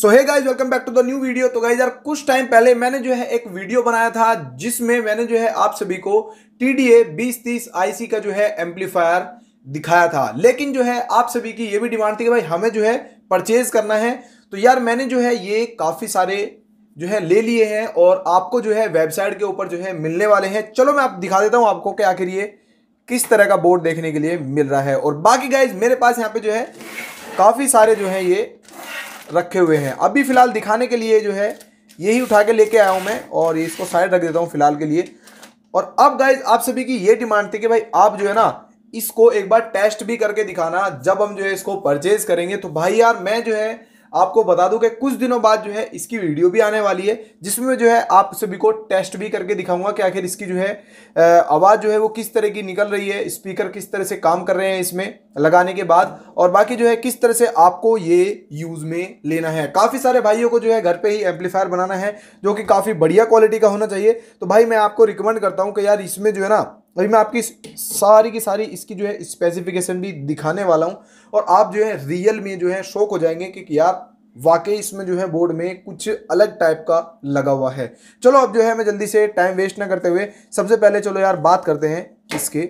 so hi guys welcome back to the new video तो guys यार कुछ time पहले मैंने जो है एक वीडियो बनाया था जिसमें मैंने जो है आप सभी को टी डी ए बीस तीस आई सी का जो है एम्पलीफायर दिखाया था लेकिन जो है आप सभी की ये भी डिमांड थी कि भाई हमें जो है परचेज करना है तो यार मैंने जो है ये काफ़ी सारे जो है ले लिए हैं और आपको जो है वेबसाइट के ऊपर जो है मिलने वाले हैं चलो मैं आप दिखा देता हूँ आपको कि आखिर ये किस तरह का बोर्ड देखने के लिए मिल रहा है और बाकी गाइज मेरे पास यहाँ पे जो है काफ़ी सारे जो है ये रखे हुए हैं अभी फ़िलहाल दिखाने के लिए जो है यही उठा के लेके आया हूँ मैं और इसको साइड रख देता हूँ फ़िलहाल के लिए और अब गाइज आप सभी की ये डिमांड थी कि भाई आप जो है ना इसको एक बार टेस्ट भी करके दिखाना जब हम जो है इसको परचेज करेंगे तो भाई यार मैं जो है आपको बता दूं कि कुछ दिनों बाद जो है इसकी वीडियो भी आने वाली है जिसमें जो है आप सभी को टेस्ट भी करके दिखाऊंगा कि आखिर इसकी जो है आवाज़ जो है वो किस तरह की निकल रही है स्पीकर किस तरह से काम कर रहे हैं इसमें लगाने के बाद और बाकी जो है किस तरह से आपको ये यूज़ में लेना है काफ़ी सारे भाइयों को जो है घर पे ही एम्पलीफायर बनाना है जो कि काफ़ी बढ़िया क्वालिटी का होना चाहिए तो भाई मैं आपको रिकमेंड करता हूँ कि यार इसमें जो है ना अभी मैं आपकी सारी की सारी इसकी जो है स्पेसिफिकेशन भी दिखाने वाला हूँ और आप जो है रियल में जो है शौक हो जाएंगे कि यार वाकई इसमें जो है बोर्ड में कुछ अलग टाइप का लगा हुआ है चलो अब जो है मैं जल्दी से टाइम वेस्ट ना करते हुए सबसे पहले चलो यार बात करते हैं इसके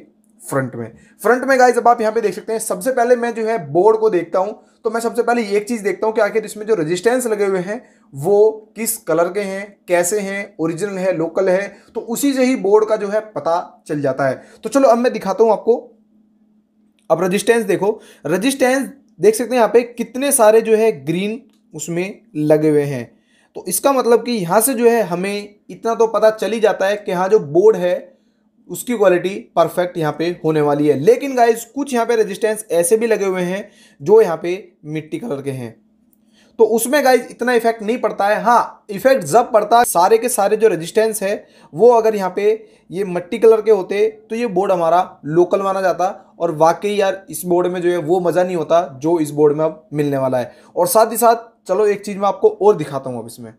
फ्रंट में फ्रंट में गाइज अब आप यहाँ पे देख सकते हैं सबसे पहले मैं जो है बोर्ड को देखता हूँ तो मैं सबसे पहले एक चीज़ देखता हूँ कि आखिर इसमें जो रेजिस्टेंस लगे हुए हैं वो किस कलर के हैं कैसे हैं ओरिजिनल है लोकल है तो उसी से ही बोर्ड का जो है पता चल जाता है तो चलो अब मैं दिखाता हूँ आपको अब रजिस्टेंस देखो रजिस्टेंस देख सकते हैं यहाँ पे कितने सारे जो है ग्रीन उसमें लगे हुए हैं तो इसका मतलब कि यहाँ से जो है हमें इतना तो पता चल ही जाता है कि हाँ जो बोर्ड है उसकी क्वालिटी परफेक्ट यहाँ पे होने वाली है लेकिन गाइज कुछ यहाँ पे रेजिस्टेंस ऐसे भी लगे हुए हैं जो यहाँ पे मिट्टी कलर के हैं तो उसमें गाइज इतना इफेक्ट नहीं पड़ता है हाँ इफेक्ट जब पड़ता है सारे के सारे जो रेजिस्टेंस है वो अगर यहाँ पे ये मिट्टी कलर के होते तो ये बोर्ड हमारा लोकल माना जाता और वाकई यार इस बोर्ड में जो है वो मज़ा नहीं होता जो इस बोर्ड में अब मिलने वाला है और साथ ही साथ चलो एक चीज़ मैं आपको और दिखाता हूँ अब इसमें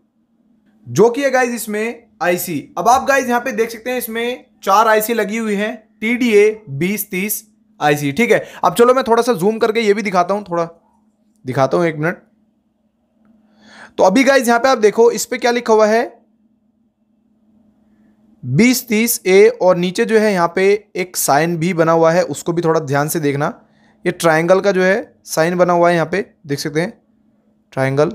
जो कि है गाइज इसमें आईसी अब आप गाइज यहाँ पे देख सकते हैं इसमें चार आईसी लगी हुई है टी डी ए बीस तीस आईसी ठीक है अब चलो मैं थोड़ा सा जूम करके ये भी दिखाता हूं थोड़ा दिखाता हूं एक मिनट तो अभी गाइज यहां पे आप देखो इस पर क्या लिखा हुआ है बीस तीस ए और नीचे जो है यहां पे एक साइन भी बना हुआ है उसको भी थोड़ा ध्यान से देखना ये ट्राइंगल का जो है साइन बना हुआ है यहां पे देख सकते हैं ट्राइंगल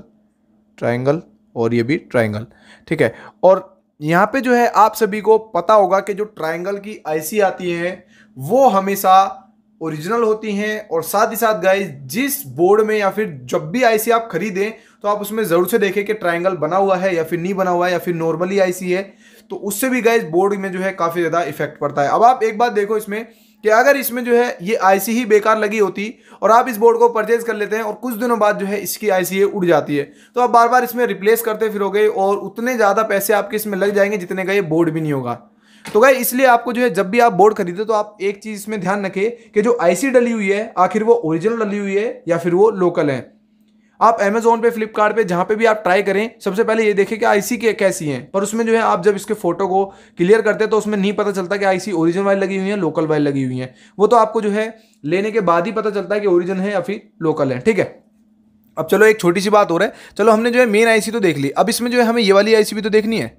ट्राइंगल और ये भी ट्राइंगल ठीक है और यहाँ पे जो है आप सभी को पता होगा कि जो ट्रायंगल की आईसी आती है वो हमेशा ओरिजिनल होती हैं और साथ ही साथ गाइस जिस बोर्ड में या फिर जब भी आईसी आप खरीदें तो आप उसमें ज़रूर से देखें कि ट्रायंगल बना हुआ है या फिर नहीं बना हुआ है या फिर नॉर्मली आईसी है तो उससे भी गाइस बोर्ड में जो है काफ़ी ज़्यादा इफेक्ट पड़ता है अब आप एक बात देखो इसमें कि अगर इसमें जो है ये आईसी ही बेकार लगी होती और आप इस बोर्ड को परचेज कर लेते हैं और कुछ दिनों बाद जो है इसकी आईसी उड़ जाती है तो आप बार बार इसमें रिप्लेस करते फिरोगे और उतने ज़्यादा पैसे आपके इसमें लग जाएंगे जितने का ये बोर्ड भी नहीं होगा तो गए इसलिए आपको जो है जब भी आप बोर्ड खरीदो तो आप एक चीज़ इसमें ध्यान रखें कि जो आईसी डली हुई है आखिर वो ओरिजिनल डली हुई है या फिर वो लोकल है आप अमेजोन पे फ्लिपकार्ट पे जहां पे भी आप ट्राई करें सबसे पहले ये देखें कि आईसी के कैसी हैं पर उसमें जो है आप जब इसके फोटो को क्लियर करते हैं तो उसमें नहीं पता चलता कि आईसी ओरिजिन वाइल लगी हुई है लोकल वाइल लगी हुई है वो तो आपको जो है लेने के बाद ही पता चलता है कि ओरिजिन है या फिर लोकल है ठीक है अब चलो एक छोटी सी बात हो रहा है चलो हमने जो है मेन आईसी तो देख ली अब इसमें जो है हमें ये वाली आईसी भी तो देखनी है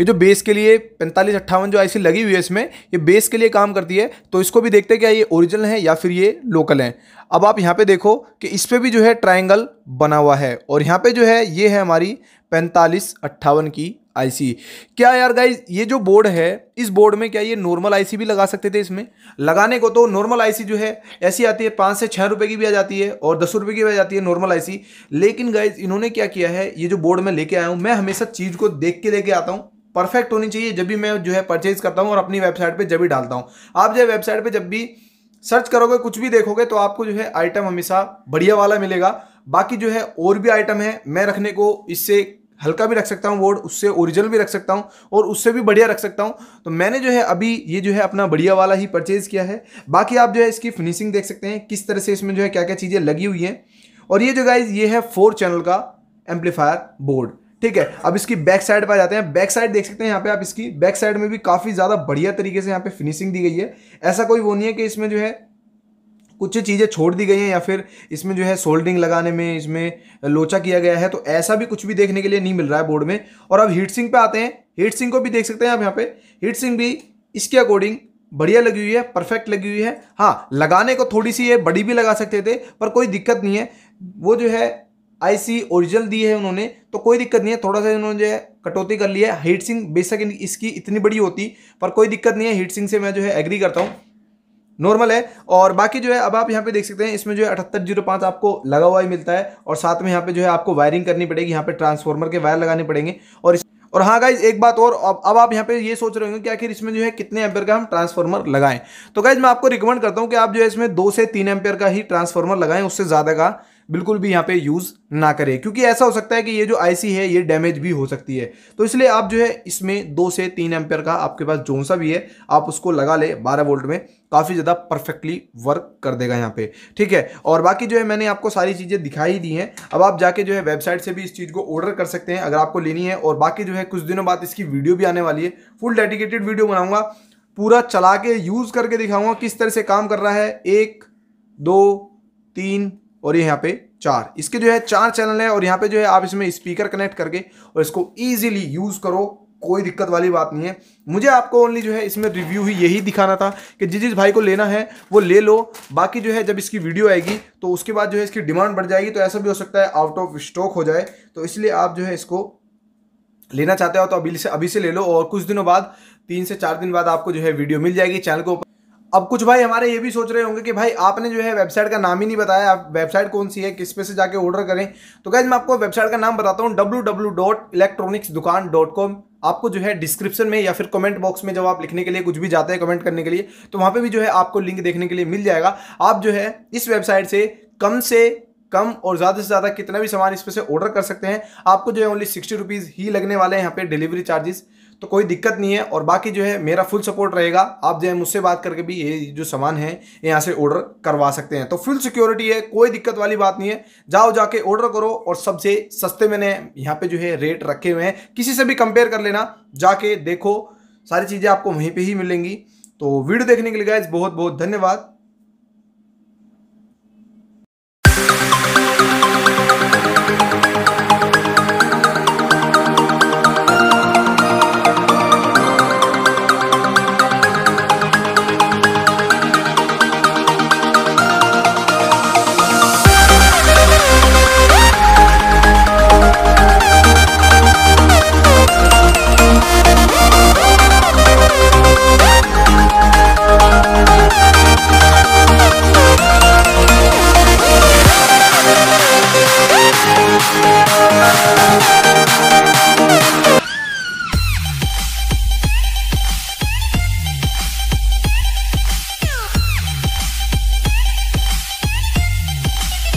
ये जो बेस के लिए पैंतालीस अट्ठावन जो आईसी लगी हुई है इसमें ये बेस के लिए काम करती है तो इसको भी देखते हैं क्या ये ओरिजिनल है या फिर ये लोकल है अब आप यहाँ पे देखो कि इस पर भी जो है ट्राइंगल बना हुआ है और यहाँ पे जो है ये है हमारी पैंतालीस अट्ठावन की आईसी क्या यार गाइज ये जो बोर्ड है इस बोर्ड में क्या ये नॉर्मल आईसी भी लगा सकते थे इसमें लगाने को तो नॉर्मल आईसी जो है ऐसी आती है पाँच से छः रुपए की भी आ जाती है और दस रुपए की भी आ जाती है नॉर्मल आईसी लेकिन गाइज इन्होंने क्या किया है ये जो बोर्ड में लेके आया हूँ मैं हमेशा चीज़ को देख के लेके आता हूँ परफेक्ट होनी चाहिए जब भी मैं जो है परचेज करता हूँ और अपनी वेबसाइट पर जब भी डालता हूँ आप जो है वेबसाइट पर जब भी सर्च करोगे कुछ भी देखोगे तो आपको जो है आइटम हमेशा बढ़िया वाला मिलेगा बाकी जो है और भी आइटम है मैं रखने को इससे हल्का भी रख सकता हूँ वर्ड उससे ओरिजिनल भी रख सकता हूँ और उससे भी बढ़िया रख सकता हूँ तो मैंने जो है अभी ये जो है अपना बढ़िया वाला ही परचेज़ किया है बाकी आप जो है इसकी फिनिशिंग देख सकते हैं किस तरह से इसमें जो है क्या क्या चीज़ें लगी हुई हैं और ये जो गाइज ये है फोर चैनल का एम्पलीफायर बोर्ड ठीक है अब इसकी बैक साइड पर जाते हैं बैक साइड देख सकते हैं यहाँ पे आप इसकी बैक साइड में भी काफ़ी ज़्यादा बढ़िया तरीके से यहाँ पे फिनिशिंग दी गई है ऐसा कोई वो नहीं है कि इसमें जो है कुछ चीज़ें छोड़ दी गई हैं या फिर इसमें जो है सोल्डिंग लगाने में इसमें लोचा किया गया है तो ऐसा भी कुछ भी देखने के लिए नहीं मिल रहा है बोर्ड में और अब हीट सिंह पे आते हैं हीट सिंह को भी देख सकते हैं आप यहाँ पे हीट सिंह भी इसके अकॉर्डिंग बढ़िया लगी हुई है परफेक्ट लगी हुई है हाँ लगाने को थोड़ी सी ये बड़ी भी लगा सकते थे पर कोई दिक्कत नहीं है वो जो है आईसी ओरिजिनल दी है उन्होंने तो कोई दिक्कत नहीं है थोड़ा सा इन्होंने जो है कटौती कर ली है हीट सिंह बेशक इसकी इतनी बड़ी होती पर कोई दिक्कत नहीं है हीट सिंह से मैं जो है एग्री करता हूँ नॉर्मल है और बाकी जो है अब आप यहाँ पे देख सकते हैं इसमें जो है अठहत्तर जीरो पाँच आपको लगा हुआ ही मिलता है और साथ में यहाँ पे जो है आपको वायरिंग करनी पड़ेगी यहाँ पे ट्रांसफार्मर के वायर लगाने पड़ेंगे और इस और हाँ गाइज एक बात और अब अब आप यहाँ पे ये सोच रहे होंगे कि आखिर इसमें जो है कितने एम्पेयर का हम ट्रांसफार्मर लगाएं तो गाइज मैं आपको रिकमेंड करता हूँ कि आप जो है इसमें दो से तीन एम्पेयर का ही ट्रांसफार्मर लगाएं उससे ज़्यादा का बिल्कुल भी यहाँ पे यूज़ ना करें क्योंकि ऐसा हो सकता है कि ये जो आईसी है ये डैमेज भी हो सकती है तो इसलिए आप जो है इसमें दो से तीन एम्पेयर का आपके पास जोन सा भी है आप उसको लगा ले बारह वोल्ट में काफ़ी ज़्यादा परफेक्टली वर्क कर देगा यहाँ पे ठीक है और बाकी जो है मैंने आपको सारी चीज़ें दिखाई दी हैं अब आप जाके जो है वेबसाइट से भी इस चीज़ को ऑर्डर कर सकते हैं अगर आपको लेनी है और बाकी जो है कुछ दिनों बाद इसकी वीडियो भी आने वाली है फुल डेडिकेटेड वीडियो बनाऊंगा पूरा चला के यूज़ करके दिखाऊंगा किस तरह से काम कर रहा है एक दो तीन और ये यहाँ पे चार इसके जो है चार चैनल है और यहाँ पे जो है आप इसमें स्पीकर कनेक्ट करके और इसको ईजिली यूज़ करो कोई दिक्कत वाली बात नहीं है मुझे आपको ओनली जो है इसमें रिव्यू ही यही दिखाना था कि जिस जिस भाई को लेना है वो ले लो बाकी जो है जब इसकी वीडियो आएगी तो उसके बाद जो है इसकी डिमांड बढ़ जाएगी तो ऐसा भी हो सकता है आउट ऑफ स्टॉक हो जाए तो इसलिए आप जो है इसको लेना चाहते हो तो अभी से अभी से ले लो और कुछ दिनों बाद तीन से चार दिन बाद आपको जो है वीडियो मिल जाएगी चैनल को अब कुछ भाई हमारे ये भी सोच रहे होंगे कि भाई आपने जो है वेबसाइट का नाम ही नहीं बताया आप वेबसाइट कौन सी है किस पे से जाके ऑर्डर करें तो गैज मैं आपको वेबसाइट का नाम बताता हूँ डब्ल्यू डब्ल्यू डॉट इलेक्ट्रॉनिक्स दुकान डॉट कॉम आपको जो है डिस्क्रिप्शन में या फिर कमेंट बॉक्स में जब आप लिखने के लिए कुछ भी जाते हैं कमेंट करने के लिए तो वहाँ पर भी जो है आपको लिंक देखने के लिए मिल जाएगा आप जो है इस वेबसाइट से कम से कम और ज़्यादा से ज़्यादा कितना भी सामान इस पर से ऑर्डर कर सकते हैं आपको जो है ओनली सिक्सटी रुपीज़ ही लगने वाले हैं यहाँ पे डिलीवरी चार्जेस तो कोई दिक्कत नहीं है और बाकी जो है मेरा फुल सपोर्ट रहेगा आप जो है मुझसे बात करके भी ये जो सामान है यहाँ से ऑर्डर करवा सकते हैं तो फुल सिक्योरिटी है कोई दिक्कत वाली बात नहीं है जाओ जाके ऑर्डर करो और सबसे सस्ते मैंने यहाँ पे जो है रेट रखे हुए हैं किसी से भी कंपेयर कर लेना जाके देखो सारी चीज़ें आपको वहीं पर ही मिलेंगी तो वीडियो देखने के लिए गाइज बहुत बहुत धन्यवाद